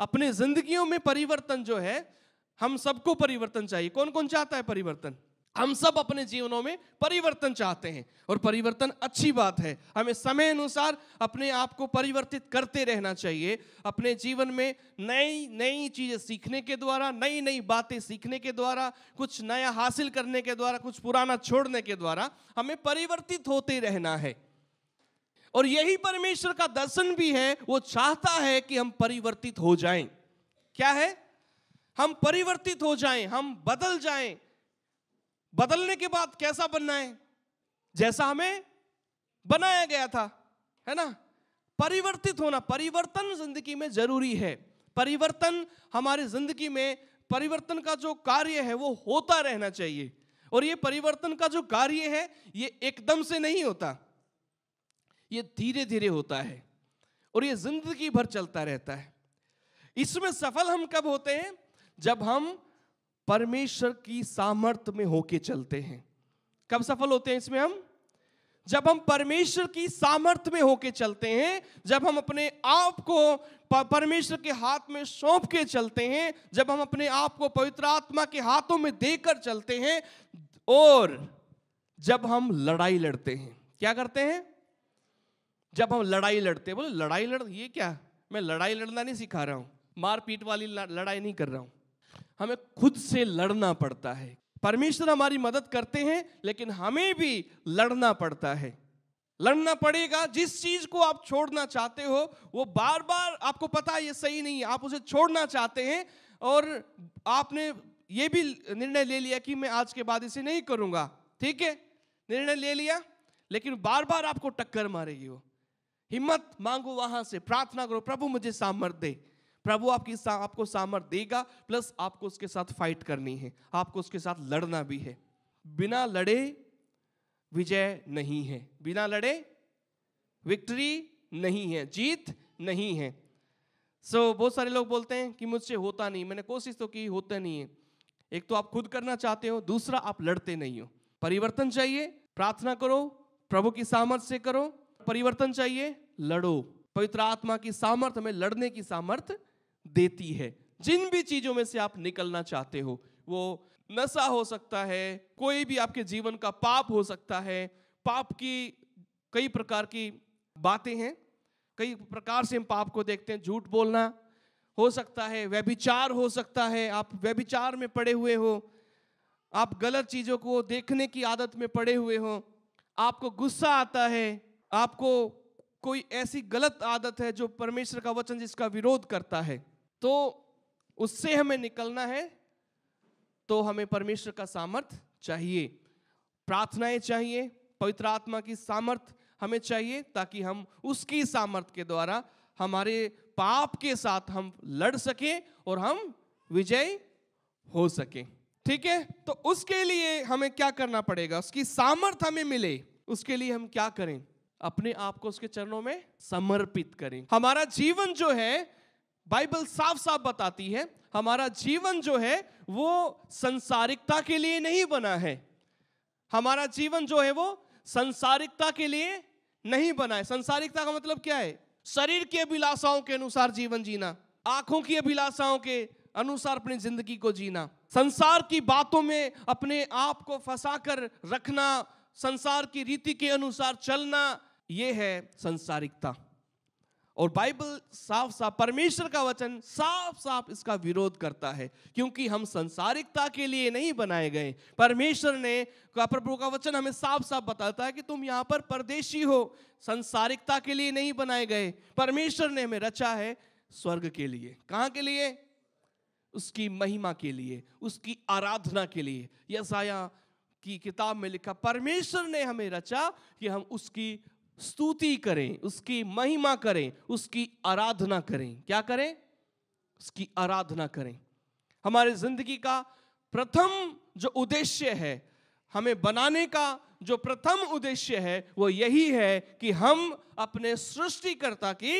अपने जिंदगियों में परिवर्तन जो है हम सबको परिवर्तन चाहिए कौन कौन चाहता है परिवर्तन हम सब अपने जीवनों में परिवर्तन चाहते हैं और परिवर्तन अच्छी बात है हमें समय अनुसार अपने आप को परिवर्तित करते रहना चाहिए अपने जीवन में नई नई चीज़ें सीखने के द्वारा नई नई बातें सीखने के द्वारा कुछ नया हासिल करने के द्वारा कुछ पुराना छोड़ने के द्वारा हमें परिवर्तित होते रहना है और यही परमेश्वर का दर्शन भी है वो चाहता है कि हम परिवर्तित हो जाएं क्या है हम परिवर्तित हो जाएं हम बदल जाएं बदलने के बाद कैसा बनना है जैसा हमें बनाया गया था है ना परिवर्तित होना परिवर्तन जिंदगी में जरूरी है परिवर्तन हमारी जिंदगी में परिवर्तन का जो कार्य है वो होता रहना चाहिए और ये परिवर्तन का जो कार्य है ये एकदम से नहीं होता ये धीरे धीरे होता है और ये जिंदगी भर चलता रहता है इसमें सफल हम कब होते हैं जब हम परमेश्वर की सामर्थ्य में होके चलते हैं कब सफल होते हैं इसमें हम जब हम परमेश्वर की सामर्थ्य में होके चलते हैं जब हम अपने आप को परमेश्वर के हाथ में सौंप के चलते हैं जब हम अपने आप को पवित्र आत्मा के हाथों में देकर चलते हैं और जब हम लड़ाई लड़ते हैं क्या करते हैं जब हम लड़ाई लड़ते बोले लड़ाई लड़ ये क्या मैं लड़ाई लड़ना नहीं सिखा रहा हूँ मारपीट वाली लड़ाई नहीं कर रहा हूँ हमें खुद से लड़ना पड़ता है परमेश्वर हमारी मदद करते हैं लेकिन हमें भी लड़ना पड़ता है लड़ना पड़ेगा जिस चीज को आप छोड़ना चाहते हो वो बार बार आपको पता है ये सही नहीं है आप उसे छोड़ना चाहते हैं और आपने ये भी निर्णय ले लिया कि मैं आज के बाद इसे नहीं करूंगा ठीक है निर्णय ले लिया लेकिन बार बार आपको टक्कर मारेगी वो हिम्मत मांगो वहां से प्रार्थना करो प्रभु मुझे सामर्थ दे प्रभु आपकी सा, आपको सामर्थ देगा प्लस आपको उसके साथ फाइट करनी है आपको उसके साथ लड़ना भी है बिना लड़े विजय नहीं है बिना लड़े विक्ट्री नहीं है जीत नहीं है सो so, बहुत सारे लोग बोलते हैं कि मुझसे होता नहीं मैंने कोशिश तो की होता नहीं है एक तो आप खुद करना चाहते हो दूसरा आप लड़ते नहीं हो परिवर्तन चाहिए प्रार्थना करो प्रभु की सामर्थ से करो परिवर्तन चाहिए लड़ो पवित्र आत्मा की सामर्थ हमें लड़ने की सामर्थ देती है जिन भी चीजों में से आप निकलना चाहते हो वो नशा हो सकता है कोई भी आपके जीवन का पाप हो सकता है पाप की कई प्रकार की बातें हैं कई प्रकार से हम पाप को देखते हैं झूठ बोलना हो सकता है व्यभिचार हो सकता है आप व्यभिचार में पड़े हुए हो आप गलत चीज़ों को देखने की आदत में पड़े हुए हो आपको गुस्सा आता है आपको कोई ऐसी गलत आदत है जो परमेश्वर का वचन जिसका विरोध करता है तो उससे हमें निकलना है तो हमें परमेश्वर का सामर्थ चाहिए प्रार्थनाएं चाहिए पवित्र आत्मा की सामर्थ हमें चाहिए ताकि हम उसकी सामर्थ के द्वारा हमारे पाप के साथ हम लड़ सकें और हम विजय हो सकें ठीक है तो उसके लिए हमें क्या करना पड़ेगा उसकी सामर्थ हमें मिले उसके लिए हम क्या करें अपने आप को उसके चरणों में समर्पित करें हमारा जीवन जो है बाइबल साफ साफ बताती है हमारा जीवन जो है वो संसारिकता के लिए नहीं बना है हमारा जीवन जो है वो संसारिकता के लिए नहीं बना है संसारिकता का मतलब क्या है शरीर की अभिलाषाओं के अनुसार जीवन जीना आंखों की अभिलाषाओं के अनुसार अपनी जिंदगी को जीना संसार की बातों में अपने आप को फंसा कर रखना संसार की रीति के अनुसार चलना ये है संसारिकता और बाइबल साफ साफ परमेश्वर का वचन साफ साफ इसका विरोध करता है क्योंकि हम संसारिकता के लिए नहीं बनाए गए परमेश्वर ने प्रभु का वचन हमें साफ साफ बताता है कि तुम यहां पर परदेशी हो संसारिकता के लिए नहीं बनाए गए परमेश्वर ने हमें रचा है स्वर्ग के लिए कहाँ के लिए उसकी महिमा के लिए उसकी आराधना के लिए यसाया की किताब में लिखा परमेश्वर ने हमें रचा कि हम उसकी स्तुति करें उसकी महिमा करें उसकी आराधना करें क्या करें उसकी आराधना करें हमारे जिंदगी का प्रथम जो उद्देश्य है हमें बनाने का जो प्रथम उद्देश्य है वो यही है कि हम अपने सृष्टिकर्ता की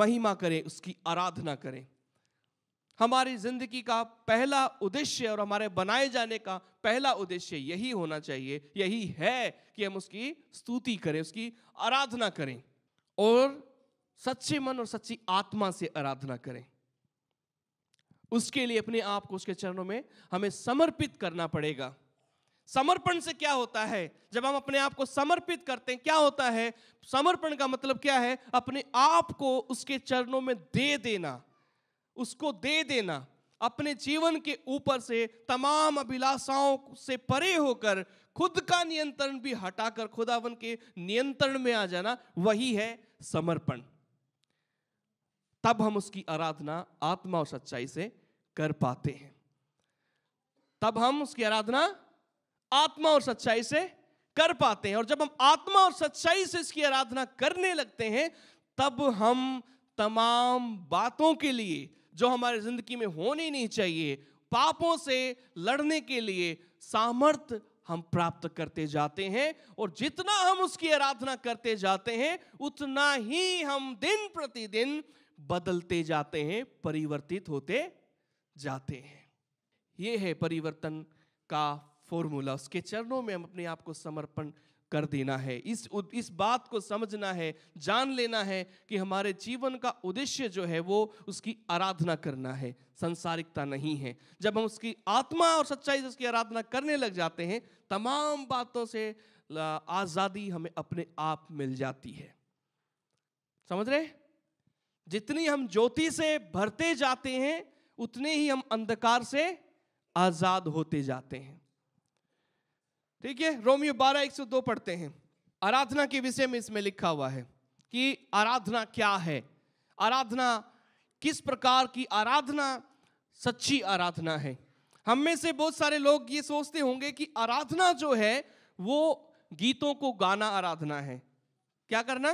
महिमा करें उसकी आराधना करें हमारी जिंदगी का पहला उद्देश्य और हमारे बनाए जाने का पहला उद्देश्य यही होना चाहिए यही है कि हम उसकी स्तुति करें उसकी आराधना करें और सच्चे मन और सच्ची आत्मा से आराधना करें उसके लिए अपने आप को उसके चरणों में हमें समर्पित करना पड़ेगा समर्पण से क्या होता है जब हम अपने आप को समर्पित करते हैं क्या होता है समर्पण का मतलब क्या है अपने आप को उसके चरणों में दे देना उसको दे देना अपने जीवन के ऊपर से तमाम अभिलाषाओं से परे होकर खुद का नियंत्रण भी हटाकर खुदावन के नियंत्रण में आ जाना वही है समर्पण तब हम उसकी आराधना आत्मा और सच्चाई से कर पाते हैं तब हम उसकी आराधना आत्मा और सच्चाई से कर पाते हैं और जब हम आत्मा और सच्चाई से इसकी आराधना करने लगते हैं तब हम तमाम बातों के लिए जो हमारे जिंदगी में होनी नहीं चाहिए पापों से लड़ने के लिए सामर्थ्य हम प्राप्त करते जाते हैं और जितना हम उसकी आराधना करते जाते हैं उतना ही हम दिन प्रतिदिन बदलते जाते हैं परिवर्तित होते जाते हैं यह है परिवर्तन का फॉर्मूला उसके चरणों में हम अपने आप को समर्पण कर देना है इस इस बात को समझना है जान लेना है कि हमारे जीवन का उद्देश्य जो है वो उसकी आराधना करना है संसारिकता नहीं है जब हम उसकी आत्मा और सच्चाई से उसकी आराधना करने लग जाते हैं तमाम बातों से आज़ादी हमें अपने आप मिल जाती है समझ रहे जितनी हम ज्योति से भरते जाते हैं उतने ही हम अंधकार से आज़ाद होते जाते हैं ठीक है रोमियो बारह एक सौ दो पढ़ते हैं आराधना के विषय में इसमें लिखा हुआ है कि आराधना क्या है आराधना किस प्रकार की आराधना सच्ची आराधना है हम में से बहुत सारे लोग ये सोचते होंगे कि आराधना जो है वो गीतों को गाना आराधना है क्या करना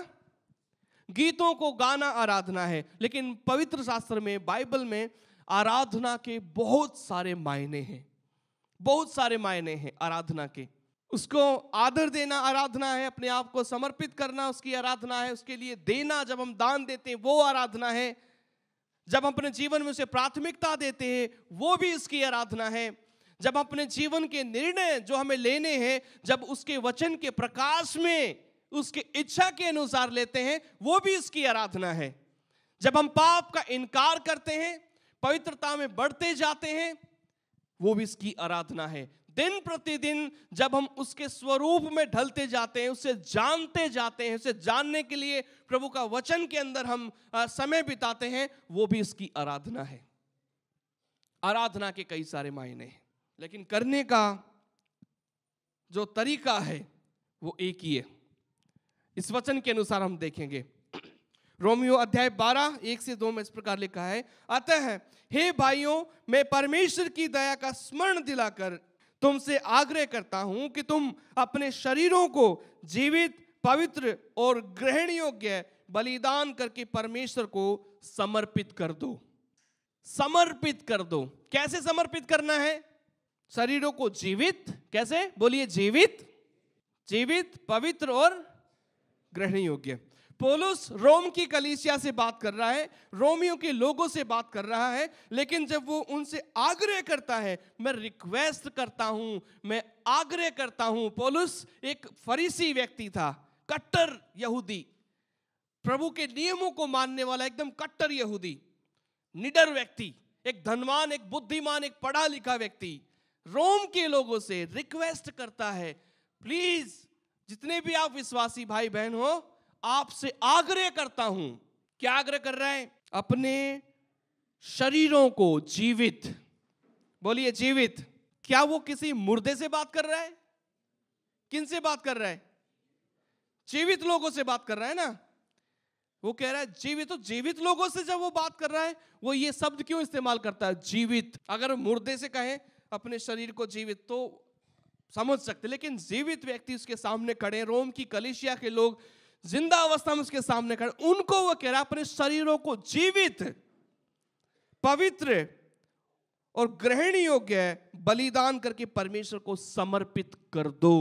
गीतों को गाना आराधना है लेकिन पवित्र शास्त्र में बाइबल में आराधना के बहुत सारे मायने हैं बहुत सारे मायने हैं आराधना के उसको आदर देना आराधना है अपने आप को समर्पित करना उसकी आराधना है उसके लिए देना जब हम दान देते हैं वो आराधना है जब हम अपने जीवन में उसे प्राथमिकता देते हैं वो भी उसकी आराधना है जब अपने जीवन के निर्णय जो हमें लेने हैं जब उसके वचन के प्रकाश में उसके इच्छा के अनुसार लेते हैं वो भी इसकी आराधना है जब हम पाप का इनकार करते हैं पवित्रता में बढ़ते जाते हैं वो भी इसकी आराधना है दिन प्रतिदिन जब हम उसके स्वरूप में ढलते जाते हैं उसे जानते जाते हैं उसे जानने के लिए प्रभु का वचन के अंदर हम समय बिताते हैं वो भी इसकी आराधना है आराधना के कई सारे मायने हैं लेकिन करने का जो तरीका है वो एक ही है इस वचन के अनुसार हम देखेंगे रोमियो अध्याय बारह एक से दो में इस प्रकार लिखा है अतः हे भाइयों मैं परमेश्वर की दया का स्मरण दिलाकर तुमसे आग्रह करता हूं कि तुम अपने शरीरों को जीवित पवित्र और ग्रहण योग्य बलिदान करके परमेश्वर को समर्पित कर दो समर्पित कर दो कैसे समर्पित करना है शरीरों को जीवित कैसे बोलिए जीवित जीवित पवित्र और ग्रहण योग्य पोलुस रोम की कलीसिया से बात कर रहा है रोमियो के लोगों से बात कर रहा है लेकिन जब वो उनसे आग्रह करता है मैं रिक्वेस्ट करता हूं मैं आग्रह करता हूं पोलुस एक फरीसी व्यक्ति था कट्टर यहूदी प्रभु के नियमों को मानने वाला एकदम कट्टर यहूदी निडर व्यक्ति एक धनवान एक बुद्धिमान एक पढ़ा लिखा व्यक्ति रोम के लोगों से रिक्वेस्ट करता है प्लीज जितने भी आप विश्वासी भाई बहन हो आपसे आग्रह करता हूं क्या आग्रह कर रहा है अपने शरीरों को जीवित बोलिए जीवित क्या वो किसी मुर्दे से बात कर रहा है किन से बात कर रहा है जीवित लोगों से बात कर रहा है ना वो कह रहा है जीवित तो जीवित लोगों से जब वो बात कर रहा है वो ये शब्द क्यों इस्तेमाल करता है जीवित अगर मुर्दे से कहें अपने शरीर को जीवित तो समझ सकते लेकिन जीवित व्यक्ति उसके सामने खड़े रोम की कलिशिया के लोग जिंदा अवस्था में उसके सामने कर उनको वो कह रहा है अपने शरीरों को जीवित पवित्र और ग्रहण योग्य बलिदान करके परमेश्वर को समर्पित कर दो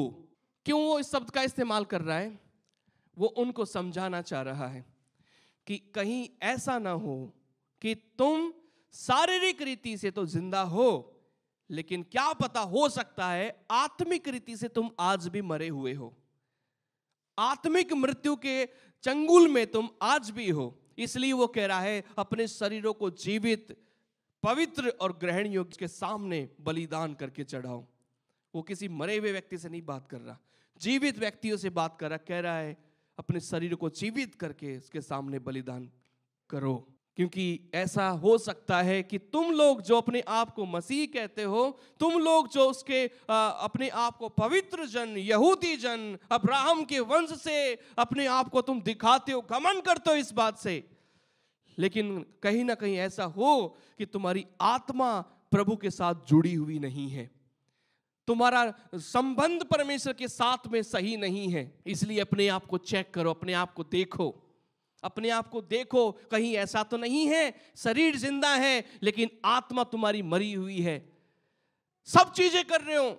क्यों वो इस शब्द का इस्तेमाल कर रहा है वो उनको समझाना चाह रहा है कि कहीं ऐसा ना हो कि तुम शारीरिक रीति से तो जिंदा हो लेकिन क्या पता हो सकता है आत्मिक रीति से तुम आज भी मरे हुए हो आत्मिक मृत्यु के चंगुल में तुम आज भी हो इसलिए वो कह रहा है अपने शरीरों को जीवित पवित्र और ग्रहण योग के सामने बलिदान करके चढ़ाओ वो किसी मरे हुए व्यक्ति से नहीं बात कर रहा जीवित व्यक्तियों से बात कर रहा कह रहा है अपने शरीर को जीवित करके उसके सामने बलिदान करो क्योंकि ऐसा हो सकता है कि तुम लोग जो अपने आप को मसीह कहते हो तुम लोग जो उसके आ, अपने आप को पवित्र जन यहूदी जन अब्राहम के वंश से अपने आप को तुम दिखाते हो घमन करते हो इस बात से लेकिन कहीं ना कहीं ऐसा हो कि तुम्हारी आत्मा प्रभु के साथ जुड़ी हुई नहीं है तुम्हारा संबंध परमेश्वर के साथ में सही नहीं है इसलिए अपने आप को चेक करो अपने आप को देखो अपने आप को देखो कहीं ऐसा तो नहीं है शरीर जिंदा है लेकिन आत्मा तुम्हारी मरी हुई है सब चीजें कर रहे हो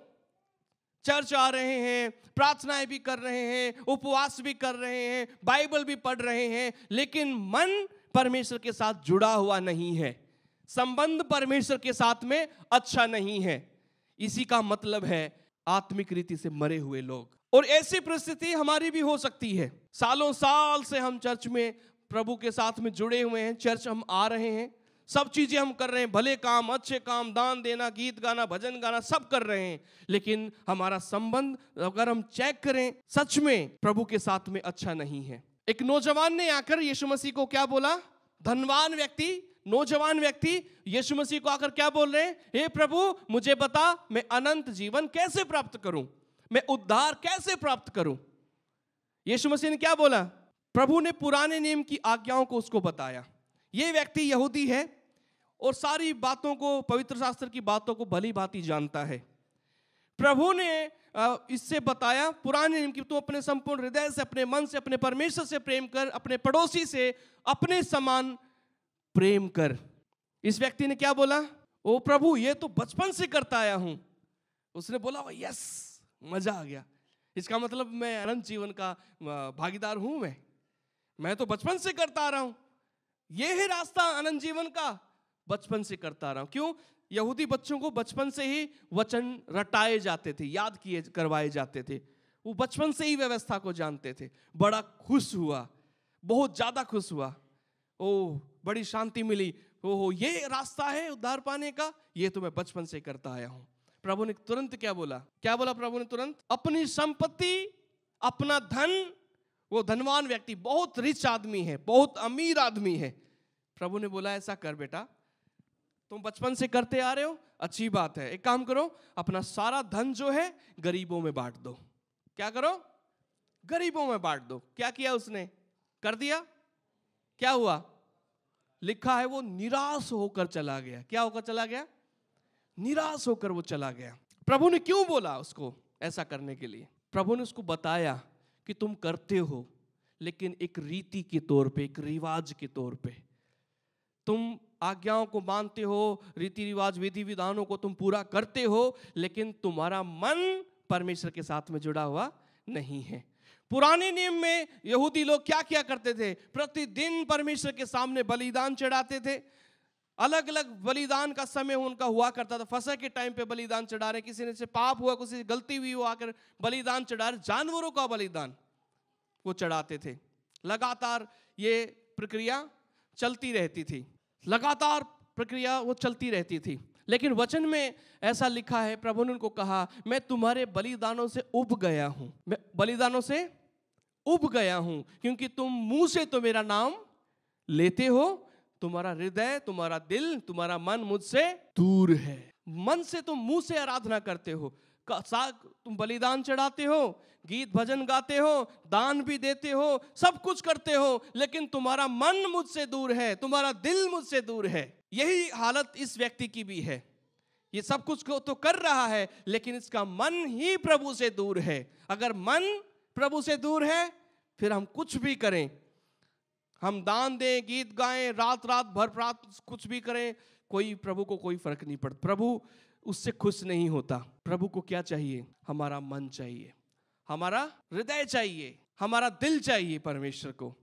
चर्च आ रहे हैं प्रार्थनाएं भी कर रहे हैं उपवास भी कर रहे हैं बाइबल भी पढ़ रहे हैं लेकिन मन परमेश्वर के साथ जुड़ा हुआ नहीं है संबंध परमेश्वर के साथ में अच्छा नहीं है इसी का मतलब है आत्मिक रीति से मरे हुए लोग और ऐसी परिस्थिति हमारी भी हो सकती है सालों साल से हम चर्च में प्रभु के साथ में जुड़े हुए हैं चर्च हम आ रहे हैं सब चीज़ें हम कर रहे हैं भले काम अच्छे काम दान देना गीत गाना भजन गाना सब कर रहे हैं लेकिन हमारा संबंध अगर हम चेक करें सच में प्रभु के साथ में अच्छा नहीं है एक नौजवान ने आकर यीशु मसीह को क्या बोला धनवान व्यक्ति नौजवान व्यक्ति यीशु मसीह को आकर क्या बोल रहे हैं हे प्रभु मुझे बता मैं अनंत जीवन कैसे प्राप्त करूं मैं उद्धार कैसे प्राप्त करूं यीशु मसीह ने क्या बोला प्रभु ने पुराने नियम की आज्ञाओं को उसको बताया ये व्यक्ति यहूदी है और सारी बातों को पवित्र शास्त्र की बातों को भली भांति जानता है प्रभु ने इससे बताया पुराने नियम की तू अपने संपूर्ण हृदय से अपने मन से अपने परमेश्वर से प्रेम कर अपने पड़ोसी से अपने समान प्रेम कर इस व्यक्ति ने क्या बोला ओ प्रभु ये तो बचपन से करता आया हूं उसने बोला यस मजा आ गया इसका मतलब मैं अनंत जीवन का भागीदार हूं मैं मैं तो बचपन से करता आ रहा हूं ये है रास्ता अनंत जीवन का बचपन से करता आ रहा हूं क्यों यहूदी बच्चों को बचपन से ही वचन रटाए जाते थे याद किए करवाए जाते थे वो बचपन से ही व्यवस्था को जानते थे बड़ा खुश हुआ बहुत ज़्यादा खुश हुआ ओह बड़ी शांति मिली ओहो ये रास्ता है उद्धार पाने का ये तो मैं बचपन से करता आया हूँ प्रभु ने तुरंत क्या बोला क्या बोला प्रभु ने तुरंत अपनी संपत्ति अपना धन वो धनवान व्यक्ति बहुत रिच आदमी है बहुत अमीर आदमी है प्रभु ने बोला ऐसा कर बेटा तुम बचपन से करते आ रहे हो अच्छी बात है एक काम करो अपना सारा धन जो है गरीबों में बांट दो क्या करो गरीबों में बांट दो क्या किया उसने कर दिया क्या हुआ लिखा है वो निराश होकर चला गया क्या होकर चला गया निराश होकर वो चला गया प्रभु ने क्यों बोला उसको ऐसा करने के लिए प्रभु ने उसको बताया कि तुम करते हो लेकिन एक रीति के तौर पे एक रिवाज के तौर पे तुम आज्ञाओं को मानते हो रीति रिवाज विधि विधानों को तुम पूरा करते हो लेकिन तुम्हारा मन परमेश्वर के साथ में जुड़ा हुआ नहीं है पुराने नियम में यहूदी लोग क्या क्या करते थे प्रतिदिन परमेश्वर के सामने बलिदान चढ़ाते थे अलग अलग बलिदान का समय उनका हुआ करता था फसह के टाइम पे बलिदान चढ़ा रहे किसी ने से पाप हुआ किसी से गलती हुई हो आकर बलिदान चढ़ा रहे जानवरों का बलिदान वो चढ़ाते थे लगातार ये प्रक्रिया चलती रहती थी लगातार प्रक्रिया वो चलती रहती थी लेकिन वचन में ऐसा लिखा है प्रभु ने उनको कहा मैं तुम्हारे बलिदानों से उब गया हूँ मैं बलिदानों से उब गया हूँ क्योंकि तुम मुंह से तो मेरा नाम लेते हो तुम्हारा हृदय तुम्हारा दिल तुम्हारा मन मुझसे दूर है मन से तुम मुंह से आराधना करते हो साग तुम बलिदान चढ़ाते हो गीत भजन गाते हो दान भी देते हो सब कुछ करते हो लेकिन तुम्हारा मन मुझसे दूर है तुम्हारा दिल मुझसे दूर है यही हालत इस व्यक्ति की भी है ये सब कुछ को तो कर रहा है लेकिन इसका मन ही प्रभु से दूर है अगर मन प्रभु से दूर है फिर हम कुछ भी करें हम दान दें गीत गाएं रात रात भर रात कुछ भी करें कोई प्रभु को कोई फर्क नहीं पड़ता प्रभु उससे खुश नहीं होता प्रभु को क्या चाहिए हमारा मन चाहिए हमारा हृदय चाहिए हमारा दिल चाहिए परमेश्वर को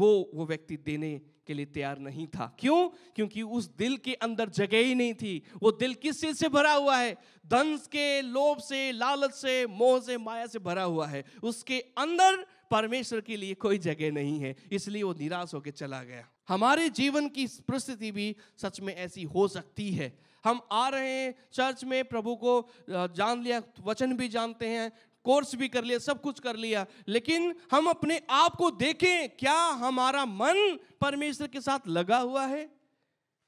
वो वो व्यक्ति देने के लिए तैयार नहीं था क्यों क्योंकि उस दिल के अंदर जगह ही नहीं थी वो दिल किस चीज से भरा हुआ है धन के लोभ से लालच से मोह से माया से भरा हुआ है उसके अंदर परमेश्वर के लिए कोई जगह नहीं है इसलिए वो निराश होकर चला गया हमारे जीवन की परिस्थिति भी सच में ऐसी हो सकती है हम आ रहे हैं चर्च में प्रभु को जान लिया वचन भी जानते हैं कोर्स भी कर लिया सब कुछ कर लिया लेकिन हम अपने आप को देखें क्या हमारा मन परमेश्वर के साथ लगा हुआ है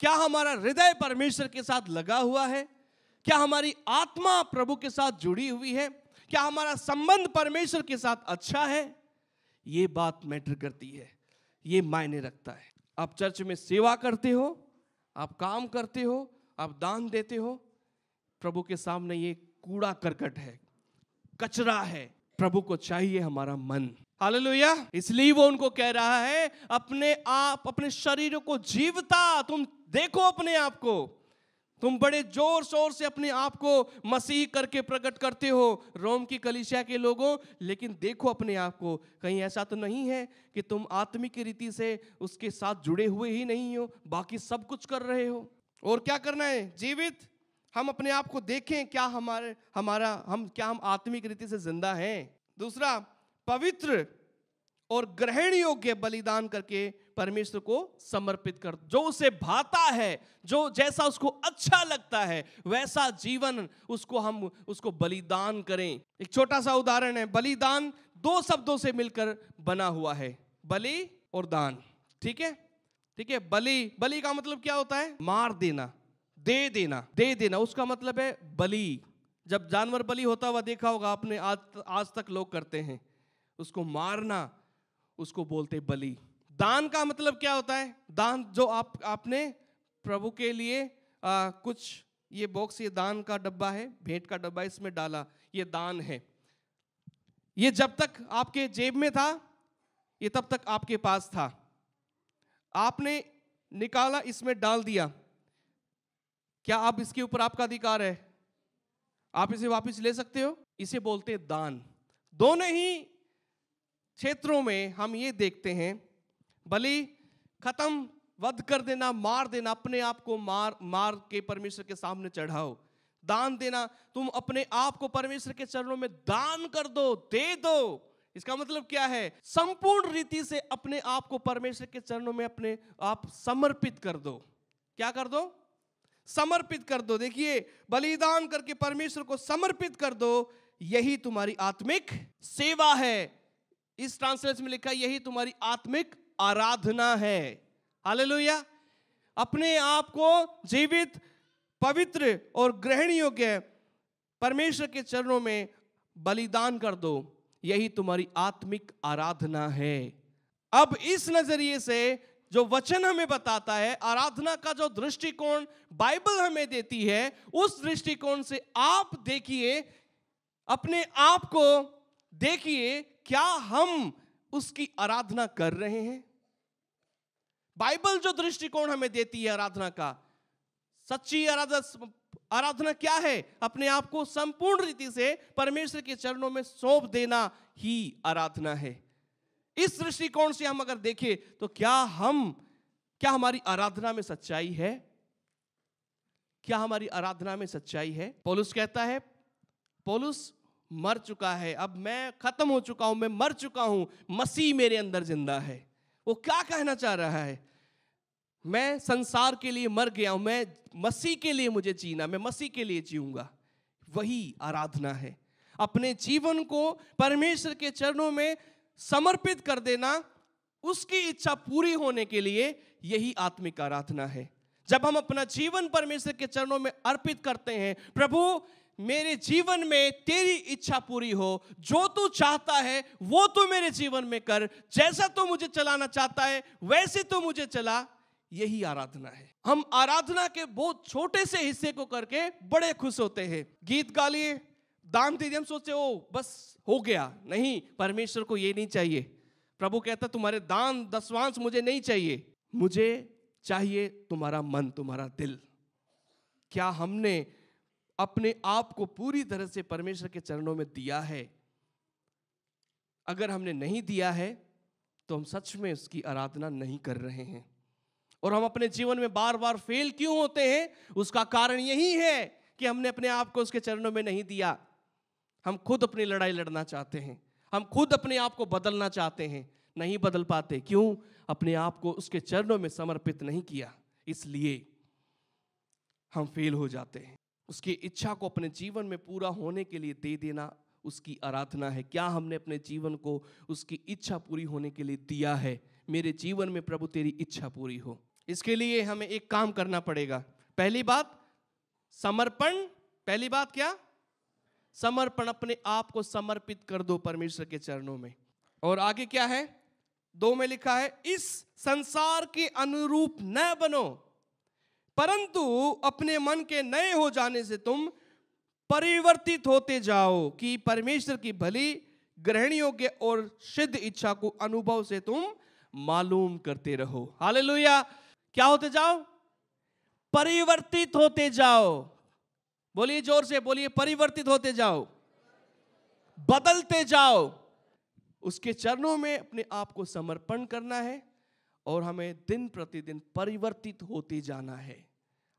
क्या हमारा हृदय परमेश्वर के साथ लगा हुआ है क्या हमारी आत्मा प्रभु के साथ जुड़ी हुई है क्या हमारा संबंध परमेश्वर के साथ अच्छा है ये बात मैटर करती है ये मायने रखता है आप चर्च में सेवा करते हो आप काम करते हो आप दान देते हो प्रभु के सामने ये कूड़ा करकट है कचरा है प्रभु को चाहिए हमारा मन हालेलुया इसलिए वो उनको कह रहा है अपने आप अपने शरीर को जीवता तुम देखो अपने आप को तुम बड़े जोर शोर से अपने आप को मसीह करके प्रकट करते हो रोम की कलिशिया के लोगों लेकिन देखो अपने आप को कहीं ऐसा तो नहीं है कि तुम आत्मिक रीति से उसके साथ जुड़े हुए ही नहीं हो बाकी सब कुछ कर रहे हो और क्या करना है जीवित हम अपने आप को देखें क्या हमारे हमारा हम क्या हम आत्मिक रीति से जिंदा हैं दूसरा पवित्र और ग्रहण योग्य बलिदान करके परमेश्वर को समर्पित कर जो उसे भाता है जो जैसा उसको अच्छा लगता है वैसा जीवन उसको हम उसको बलिदान करें एक छोटा सा उदाहरण है बलिदान दो शब्दों से मिलकर बना हुआ है बलि और दान ठीक है ठीक है बलि बलि का मतलब क्या होता है मार देना दे देना दे देना उसका मतलब है बलि जब जानवर बलि होता हुआ देखा होगा आपने आज आज तक लोग करते हैं उसको मारना उसको बोलते बलि दान का मतलब क्या होता है दान जो आप आपने प्रभु के लिए आ, कुछ ये बॉक्स ये दान का डब्बा है भेंट का डब्बा इसमें डाला ये दान है ये जब तक आपके जेब में था ये तब तक आपके पास था आपने निकाला इसमें डाल दिया क्या आप इसके ऊपर आपका अधिकार है आप इसे वापस ले सकते हो इसे बोलते दान दोनों ही क्षेत्रों में हम ये देखते हैं बलि खत्म वध कर देना मार देना अपने आप को मार मार के परमेश्वर के सामने चढ़ाओ दान देना तुम अपने आप को परमेश्वर के चरणों में दान कर दो दे दो इसका मतलब क्या है संपूर्ण रीति से अपने आप को परमेश्वर के चरणों में अपने आप समर्पित कर दो क्या कर दो समर्पित कर दो देखिए बलिदान करके परमेश्वर को समर्पित कर दो यही तुम्हारी आत्मिक सेवा है इस ट्रांसलेशन में लिखा यही तुम्हारी आत्मिक आराधना है हालेलुया अपने आप को जीवित पवित्र और ग्रहण योग्य परमेश्वर के चरणों में बलिदान कर दो यही तुम्हारी आत्मिक आराधना है अब इस नजरिए से जो वचन हमें बताता है आराधना का जो दृष्टिकोण बाइबल हमें देती है उस दृष्टिकोण से आप देखिए अपने आप को देखिए क्या हम उसकी आराधना कर रहे हैं बाइबल जो दृष्टिकोण हमें देती है आराधना का सच्ची आराधना आराधना क्या है अपने आप को संपूर्ण रीति से परमेश्वर के चरणों में सौंप देना ही आराधना है इस दृष्टिकोण से हम अगर देखें तो क्या हम क्या हमारी आराधना में सच्चाई है क्या हमारी आराधना में सच्चाई है पोलुस कहता है पोलुस मर चुका है अब मैं खत्म हो चुका हूं मैं मर चुका हूं मसीह मेरे अंदर जिंदा है वो क्या कहना चाह रहा है मैं संसार के लिए मर गया हूं मैं मसीह के लिए मुझे जीना मैं मसीह के लिए जीऊंगा वही आराधना है अपने जीवन को परमेश्वर के चरणों में समर्पित कर देना उसकी इच्छा पूरी होने के लिए यही आत्मिक आराधना है जब हम अपना जीवन परमेश्वर के चरणों में अर्पित करते हैं प्रभु मेरे जीवन में तेरी इच्छा पूरी हो जो तू चाहता है वो तू मेरे जीवन में कर जैसा तू मुझे चलाना चाहता है वैसे तू मुझे चला यही आराधना है हम आराधना के बहुत छोटे से हिस्से को करके बड़े खुश होते हैं गीत गा लिए दान दे हम सोचते ओ बस हो गया नहीं परमेश्वर को ये नहीं चाहिए प्रभु कहता तुम्हारे दान दसवांश मुझे नहीं चाहिए मुझे चाहिए तुम्हारा मन तुम्हारा दिल क्या हमने अपने आप को पूरी तरह से परमेश्वर के चरणों में दिया है अगर हमने नहीं दिया है तो हम सच में उसकी आराधना नहीं कर रहे हैं और हम अपने जीवन में बार बार फेल क्यों होते हैं उसका कारण यही है कि हमने अपने आप को उसके चरणों में नहीं दिया हम खुद अपनी लड़ाई लड़ना चाहते हैं हम खुद अपने आप को बदलना चाहते हैं नहीं बदल पाते क्यों अपने आप को उसके चरणों में समर्पित नहीं किया इसलिए हम फेल हो जाते हैं उसकी इच्छा को अपने जीवन में पूरा होने के लिए दे देना उसकी आराधना है क्या हमने अपने जीवन को उसकी इच्छा पूरी होने के लिए दिया है मेरे जीवन में प्रभु तेरी इच्छा पूरी हो इसके लिए हमें एक काम करना पड़ेगा पहली बात समर्पण पहली बात क्या समर्पण अपने आप को समर्पित कर दो परमेश्वर के चरणों में और आगे क्या है दो में लिखा है इस संसार के अनुरूप न बनो परंतु अपने मन के नए हो जाने से तुम परिवर्तित होते जाओ कि परमेश्वर की भली ग्रहणियों के और सिद्ध इच्छा को अनुभव से तुम मालूम करते रहो हाल क्या होते जाओ परिवर्तित होते जाओ बोलिए जोर से बोलिए परिवर्तित होते जाओ बदलते जाओ उसके चरणों में अपने आप को समर्पण करना है और हमें दिन प्रतिदिन परिवर्तित होते जाना है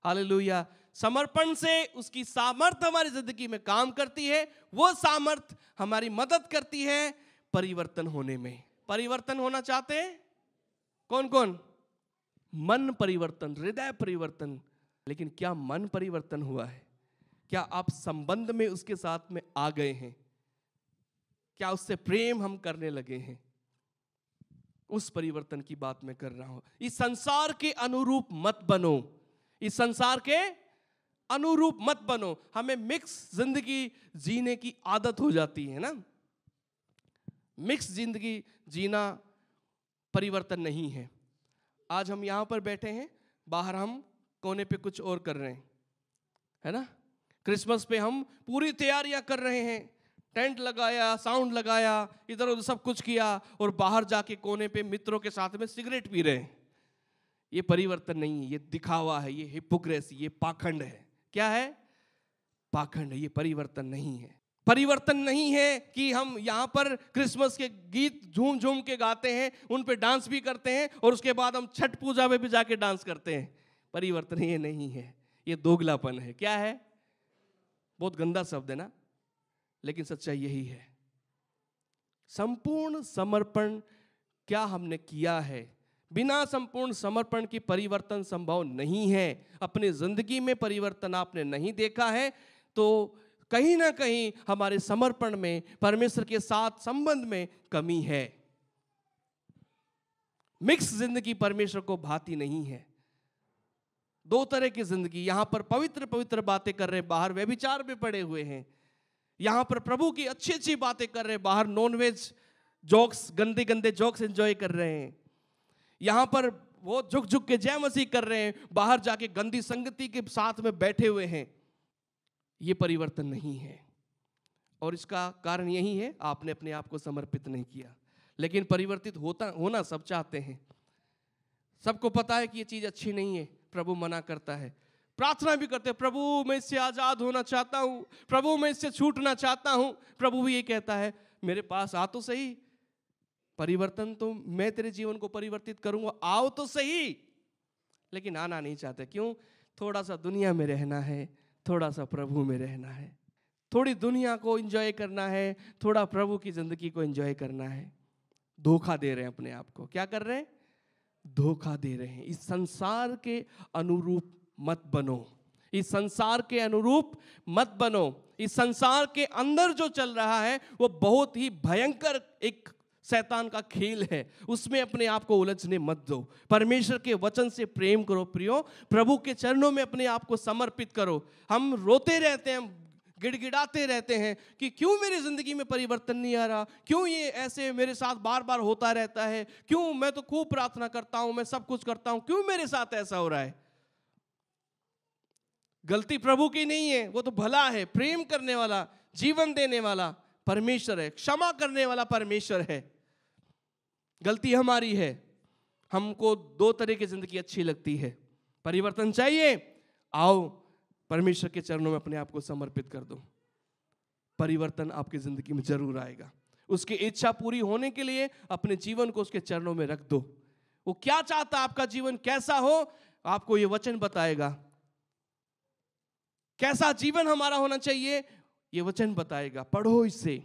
हालेलुया समर्पण से उसकी सामर्थ हमारी जिंदगी में काम करती है वो सामर्थ हमारी मदद करती है परिवर्तन होने में परिवर्तन होना चाहते हैं कौन कौन मन परिवर्तन हृदय परिवर्तन लेकिन क्या मन परिवर्तन हुआ है क्या आप संबंध में उसके साथ में आ गए हैं क्या उससे प्रेम हम करने लगे हैं उस परिवर्तन की बात मैं कर रहा हूं इस संसार के अनुरूप मत बनो इस संसार के अनुरूप मत बनो हमें मिक्स जिंदगी जीने की आदत हो जाती है ना मिक्स जिंदगी जीना परिवर्तन नहीं है आज हम यहां पर बैठे हैं बाहर हम कोने पे कुछ और कर रहे हैं है ना क्रिसमस पे हम पूरी तैयारियां कर रहे हैं टेंट लगाया साउंड लगाया इधर उधर सब कुछ किया और बाहर जाके कोने पे मित्रों के साथ में सिगरेट पी रहे हैं ये परिवर्तन नहीं है ये दिखावा है ये हिपोक्रेसी ये पाखंड है क्या है पाखंड है ये परिवर्तन नहीं है परिवर्तन नहीं है कि हम यहाँ पर क्रिसमस के गीत झूम झूम के गाते हैं उन पर डांस भी करते हैं और उसके बाद हम छठ पूजा में भी जाके डांस करते हैं परिवर्तन ये नहीं है ये दोगलापन है क्या है बहुत गंदा शब्द है ना लेकिन सच्चाई यही है संपूर्ण समर्पण क्या हमने किया है बिना संपूर्ण समर्पण की परिवर्तन संभव नहीं है अपने ज़िंदगी में परिवर्तन आपने नहीं देखा है तो कहीं ना कहीं हमारे समर्पण में परमेश्वर के साथ संबंध में कमी है मिक्स जिंदगी परमेश्वर को भाती नहीं है दो तरह की जिंदगी यहां पर पवित्र पवित्र बातें कर रहे बाहर व्यभिचार में पड़े हुए हैं यहाँ पर प्रभु की अच्छी अच्छी बातें कर रहे हैं बाहर नॉनवेज जोक्स गंदे गंदे जोक्स एंजॉय कर रहे हैं यहाँ पर वो झुक झुक के जय मसीह कर रहे हैं बाहर जाके गंदी संगति के साथ में बैठे हुए हैं ये परिवर्तन नहीं है और इसका कारण यही है आपने अपने आप को समर्पित नहीं किया लेकिन परिवर्तित होता होना सब चाहते हैं सबको पता है कि ये चीज़ अच्छी नहीं है प्रभु मना करता है प्रार्थना भी करते हैं प्रभु मैं इससे आज़ाद होना चाहता हूँ प्रभु मैं इससे छूटना चाहता हूँ प्रभु भी ये कहता है मेरे पास आ तो सही परिवर्तन तो मैं तेरे जीवन को परिवर्तित करूंगा आओ तो सही लेकिन आना नहीं चाहते क्यों थोड़ा सा दुनिया में रहना है थोड़ा सा प्रभु में रहना है थोड़ी दुनिया को एंजॉय करना है थोड़ा प्रभु की ज़िंदगी को एंजॉय करना है धोखा दे रहे हैं अपने आप को क्या कर रहे हैं धोखा दे रहे हैं इस संसार के अनुरूप मत बनो इस संसार के अनुरूप मत बनो इस संसार के अंदर जो चल रहा है वो बहुत ही भयंकर एक शैतान का खेल है उसमें अपने आप को उलझने मत दो परमेश्वर के वचन से प्रेम करो प्रियो प्रभु के चरणों में अपने आप को समर्पित करो हम रोते रहते हैं गिड़गिड़ाते रहते हैं कि क्यों मेरी ज़िंदगी में परिवर्तन नहीं आ रहा क्यों ये ऐसे मेरे साथ बार बार होता रहता है क्यों मैं तो खूब प्रार्थना करता हूँ मैं सब कुछ करता हूँ क्यों मेरे साथ ऐसा हो रहा है गलती प्रभु की नहीं है वो तो भला है प्रेम करने वाला जीवन देने वाला परमेश्वर है क्षमा करने वाला परमेश्वर है गलती हमारी है हमको दो तरह की जिंदगी अच्छी लगती है परिवर्तन चाहिए आओ परमेश्वर के चरणों में अपने आप को समर्पित कर दो परिवर्तन आपकी जिंदगी में जरूर आएगा उसकी इच्छा पूरी होने के लिए अपने जीवन को उसके चरणों में रख दो वो क्या चाहता आपका जीवन कैसा हो आपको ये वचन बताएगा कैसा जीवन हमारा होना चाहिए ये वचन बताएगा पढ़ो इससे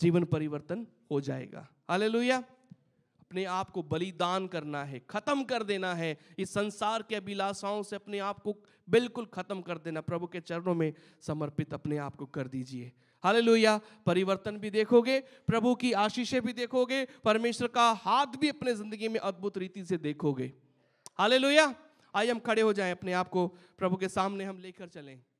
जीवन परिवर्तन हो जाएगा हाले अपने आप को बलिदान करना है खत्म कर देना है इस संसार के अभिलाषाओं से अपने आप को बिल्कुल खत्म कर देना प्रभु के चरणों में समर्पित अपने आप को कर दीजिए हालेलुया परिवर्तन भी देखोगे प्रभु की आशीषें भी देखोगे परमेश्वर का हाथ भी अपने जिंदगी में अद्भुत रीति से देखोगे हालेलुया आइए हम खड़े हो जाएं अपने आप को प्रभु के सामने हम लेकर चलें